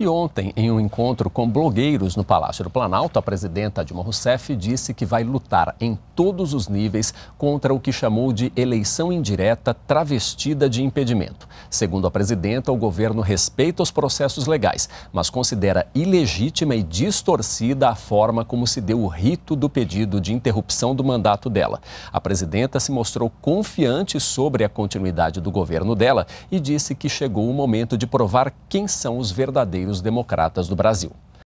E ontem, em um encontro com blogueiros no Palácio do Planalto, a presidenta Dilma Rousseff disse que vai lutar em todos os níveis contra o que chamou de eleição indireta travestida de impedimento. Segundo a presidenta, o governo respeita os processos legais, mas considera ilegítima e distorcida a forma como se deu o rito do pedido de interrupção do mandato dela. A presidenta se mostrou confiante sobre a continuidade do governo dela e disse que chegou o momento de provar quem são os verdadeiros democratas do Brasil.